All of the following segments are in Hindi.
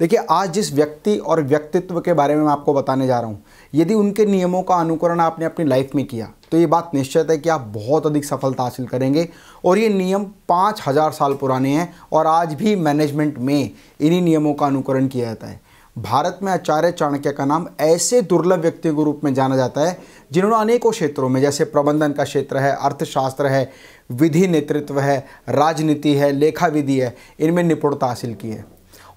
देखिए आज जिस व्यक्ति और व्यक्तित्व के बारे में मैं आपको बताने जा रहा हूँ यदि उनके नियमों का अनुकरण आपने अपनी लाइफ में किया तो ये बात निश्चित है कि आप बहुत अधिक सफलता हासिल करेंगे और ये नियम पाँच हज़ार साल पुराने हैं और आज भी मैनेजमेंट में इन्हीं नियमों का अनुकरण किया जाता है भारत में आचार्य चाणक्य का नाम ऐसे दुर्लभ व्यक्तियों के रूप में जाना जाता है जिन्होंने अनेकों क्षेत्रों में जैसे प्रबंधन का क्षेत्र है अर्थशास्त्र है विधि नेतृत्व है राजनीति है लेखा विधि है इनमें निपुणता हासिल की है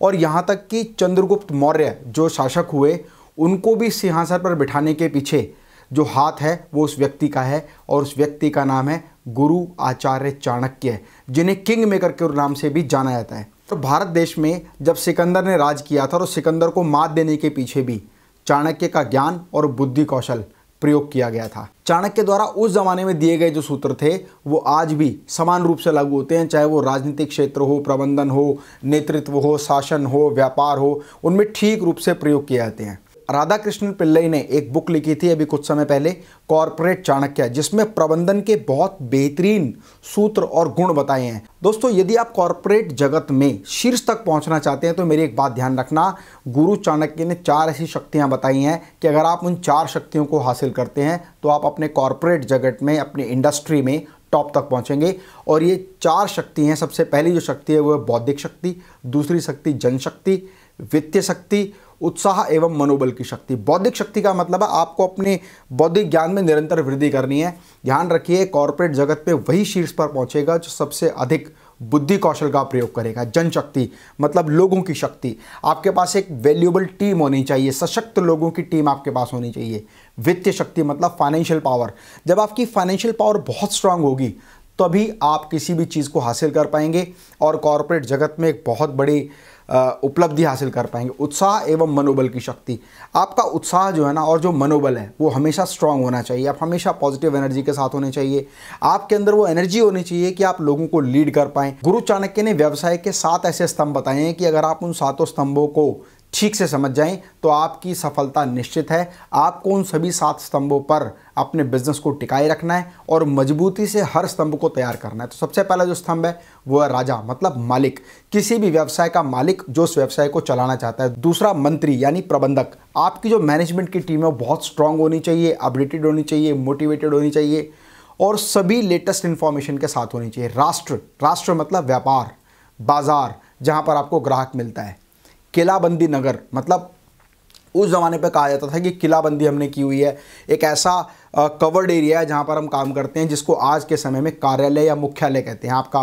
और यहाँ तक कि चंद्रगुप्त मौर्य जो शासक हुए उनको भी सिंहासन पर बिठाने के पीछे जो हाथ है वो उस व्यक्ति का है और उस व्यक्ति का नाम है गुरु आचार्य चाणक्य जिन्हें किंग मेकर के नाम से भी जाना जाता है तो भारत देश में जब सिकंदर ने राज किया था और सिकंदर को मात देने के पीछे भी चाणक्य का ज्ञान और बुद्धि कौशल प्रयोग किया गया था चाणक्य द्वारा उस जमाने में दिए गए जो सूत्र थे वो आज भी समान रूप से लागू होते हैं चाहे वो राजनीतिक क्षेत्र हो प्रबंधन हो नेतृत्व हो शासन हो व्यापार हो उनमें ठीक रूप से प्रयोग किए जाते हैं राधा कृष्ण पिल्लई ने एक बुक लिखी थी अभी कुछ समय पहले कॉरपोरेट चाणक्य जिसमें प्रबंधन के बहुत बेहतरीन सूत्र और गुण बताए हैं दोस्तों यदि आप कॉरपोरेट जगत में शीर्ष तक पहुंचना चाहते हैं तो मेरी एक बात ध्यान रखना गुरु चाणक्य ने चार ऐसी शक्तियां बताई हैं कि अगर आप उन चार शक्तियों को हासिल करते हैं तो आप अपने कॉरपोरेट जगत में अपनी इंडस्ट्री में टॉप तक पहुंचेंगे और ये चार शक्ति हैं सबसे पहली जो शक्ति है वो है बौद्धिक शक्ति दूसरी शक्ति जनशक्ति वित्तीय शक्ति उत्साह एवं मनोबल की शक्ति बौद्धिक शक्ति का मतलब है आपको अपने बौद्धिक ज्ञान में निरंतर वृद्धि करनी है ध्यान रखिए कॉरपोरेट जगत पे वही शीर्ष पर पहुंचेगा जो सबसे अधिक बुद्धि कौशल का प्रयोग करेगा जनशक्ति मतलब लोगों की शक्ति आपके पास एक वैल्यूएबल टीम होनी चाहिए सशक्त लोगों की टीम आपके पास होनी चाहिए वित्तीय शक्ति मतलब फाइनेंशियल पावर जब आपकी फाइनेंशियल पावर बहुत स्ट्रांग होगी तभी तो आप किसी भी चीज़ को हासिल कर पाएंगे और कॉरपोरेट जगत में एक बहुत बड़ी उपलब्धि हासिल कर पाएंगे उत्साह एवं मनोबल की शक्ति आपका उत्साह जो है ना और जो मनोबल है वो हमेशा स्ट्रांग होना चाहिए आप हमेशा पॉजिटिव एनर्जी के साथ होने चाहिए आपके अंदर वो एनर्जी होनी चाहिए कि आप लोगों को लीड कर पाएँ गुरु चाणक्य ने व्यवसाय के सात ऐसे स्तंभ बताए हैं कि अगर आप उन सातों स्तंभों को ठीक से समझ जाएं तो आपकी सफलता निश्चित है आपको उन सभी सात स्तंभों पर अपने बिजनेस को टिकाए रखना है और मजबूती से हर स्तंभ को तैयार करना है तो सबसे पहला जो स्तंभ है वो है राजा मतलब मालिक किसी भी व्यवसाय का मालिक जो उस व्यवसाय को चलाना चाहता है दूसरा मंत्री यानी प्रबंधक आपकी जो मैनेजमेंट की टीम है वो बहुत स्ट्रांग होनी चाहिए अपडेटेड होनी चाहिए मोटिवेटेड होनी चाहिए और सभी लेटेस्ट इन्फॉर्मेशन के साथ होनी चाहिए राष्ट्र राष्ट्र मतलब व्यापार बाजार जहाँ पर आपको ग्राहक मिलता है किलाबंदी नगर मतलब उस ज़माने पे कहा जाता था कि किलाबंदी हमने की हुई है एक ऐसा कवर्ड एरिया है जहाँ पर हम काम करते हैं जिसको आज के समय में कार्यालय या मुख्यालय कहते हैं आपका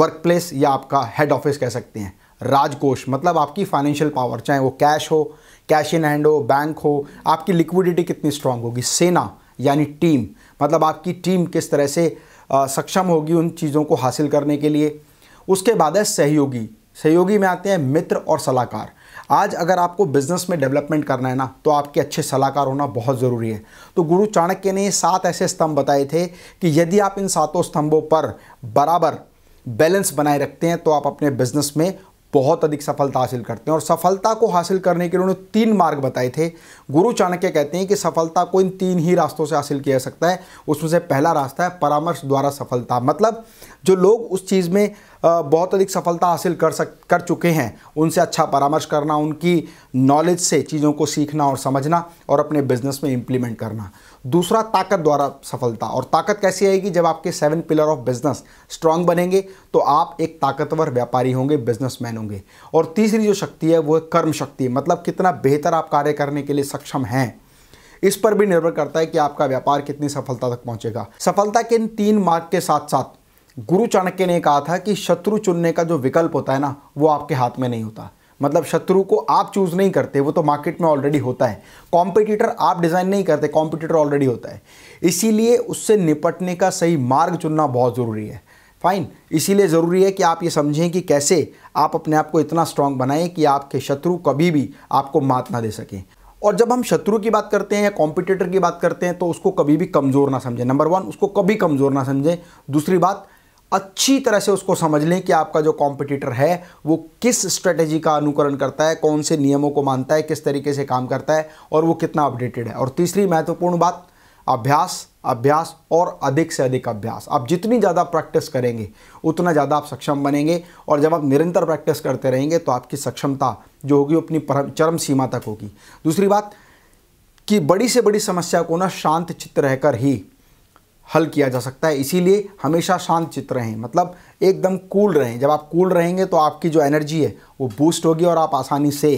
वर्क प्लेस या आपका हेड ऑफिस कह सकते हैं राजकोष मतलब आपकी फाइनेंशियल पावर चाहे वो कैश हो कैश इन हैंड हो बैंक हो आपकी लिक्विडिटी कितनी स्ट्रांग होगी सेना यानी टीम मतलब आपकी टीम किस तरह से आ, सक्षम होगी उन चीज़ों को हासिल करने के लिए उसके बाद है सहयोगी सहयोगी में आते हैं मित्र और सलाहकार आज अगर आपको बिजनेस में डेवलपमेंट करना है ना तो आपके अच्छे सलाहकार होना बहुत ज़रूरी है तो गुरु चाणक्य ने सात ऐसे स्तंभ बताए थे कि यदि आप इन सातों स्तंभों पर बराबर बैलेंस बनाए रखते हैं तो आप अपने बिजनेस में बहुत अधिक सफलता हासिल करते हैं और सफलता को हासिल करने के लिए उन्होंने तीन मार्ग बताए थे गुरु चाणक्य कहते हैं कि सफलता को इन तीन ही रास्तों से हासिल किया जा सकता है उसमें से पहला रास्ता है परामर्श द्वारा सफलता मतलब जो लोग उस चीज़ में बहुत अधिक सफलता हासिल कर सक कर चुके हैं उनसे अच्छा परामर्श करना उनकी नॉलेज से चीज़ों को सीखना और समझना और अपने बिजनेस में इम्प्लीमेंट करना दूसरा ताकत द्वारा सफलता और ताकत कैसी आएगी जब आपके seven pillar of business strong बनेंगे तो आप एक ताकतवर व्यापारी होंगे बिजनेसमैन होंगे और तीसरी जो शक्ति है वो है कर्म शक्ति मतलब कितना बेहतर आप कार्य करने के लिए सक्षम हैं इस पर भी निर्भर करता है कि आपका व्यापार कितनी सफलता तक पहुंचेगा सफलता के इन तीन मार्ग के साथ साथ गुरु चाणक्य ने कहा था कि शत्रु चुनने का जो विकल्प होता है ना वो आपके हाथ में नहीं होता मतलब शत्रु को आप चूज़ नहीं करते वो तो मार्केट में ऑलरेडी होता है कॉम्पिटिटर आप डिज़ाइन नहीं करते कॉम्पिटिटर ऑलरेडी होता है इसीलिए उससे निपटने का सही मार्ग चुनना बहुत ज़रूरी है फाइन इसीलिए ज़रूरी है कि आप ये समझें कि कैसे आप अपने आप को इतना स्ट्रांग बनाएं कि आपके शत्रु कभी भी आपको मात ना दे सकें और जब हम शत्रु की बात करते हैं या कॉम्पिटिटर की बात करते हैं तो उसको कभी भी कमज़ोर ना समझें नंबर वन उसको कभी कमज़ोर ना समझें दूसरी बात अच्छी तरह से उसको समझ लें कि आपका जो कॉम्पिटिटर है वो किस स्ट्रेटेजी का अनुकरण करता है कौन से नियमों को मानता है किस तरीके से काम करता है और वो कितना अपडेटेड है और तीसरी महत्वपूर्ण बात अभ्यास अभ्यास और अधिक से अधिक अभ्यास आप जितनी ज़्यादा प्रैक्टिस करेंगे उतना ज़्यादा आप सक्षम बनेंगे और जब आप निरंतर प्रैक्टिस करते रहेंगे तो आपकी सक्षमता जो होगी अपनी चरम सीमा तक होगी दूसरी बात कि बड़ी से बड़ी समस्या को ना शांत चित्त रहकर ही हल किया जा सकता है इसीलिए हमेशा शांत चित्र रहें मतलब एकदम कूल रहें जब आप कूल रहेंगे तो आपकी जो एनर्जी है वो बूस्ट होगी और आप आसानी से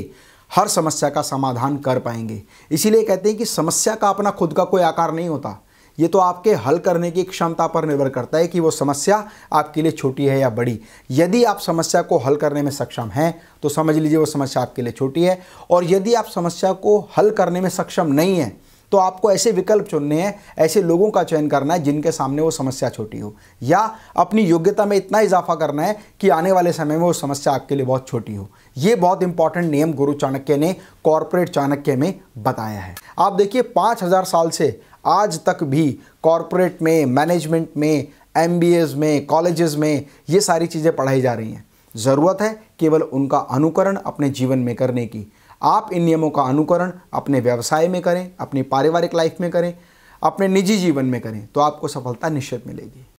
हर समस्या का समाधान कर पाएंगे इसीलिए कहते हैं कि समस्या का अपना खुद का कोई आकार नहीं होता ये तो आपके हल करने की क्षमता पर निर्भर करता है कि वो समस्या आपके लिए छोटी है या बड़ी यदि आप समस्या को हल करने में सक्षम हैं तो समझ लीजिए वो समस्या आपके लिए छोटी है और यदि आप समस्या को हल करने में सक्षम नहीं हैं तो आपको ऐसे विकल्प चुनने हैं ऐसे लोगों का चयन करना है जिनके सामने वो समस्या छोटी हो या अपनी योग्यता में इतना इजाफा करना है कि आने वाले समय में वो समस्या आपके लिए बहुत छोटी हो ये बहुत इंपॉर्टेंट नियम गुरु चाणक्य ने कॉरपोरेट चाणक्य में बताया है आप देखिए पाँच हज़ार साल से आज तक भी कॉरपोरेट में मैनेजमेंट में एम में कॉलेजेस में ये सारी चीज़ें पढ़ाई जा रही हैं ज़रूरत है केवल उनका अनुकरण अपने जीवन में करने की आप इन नियमों का अनुकरण अपने व्यवसाय में करें अपनी पारिवारिक लाइफ में करें अपने निजी जीवन में करें तो आपको सफलता निश्चित मिलेगी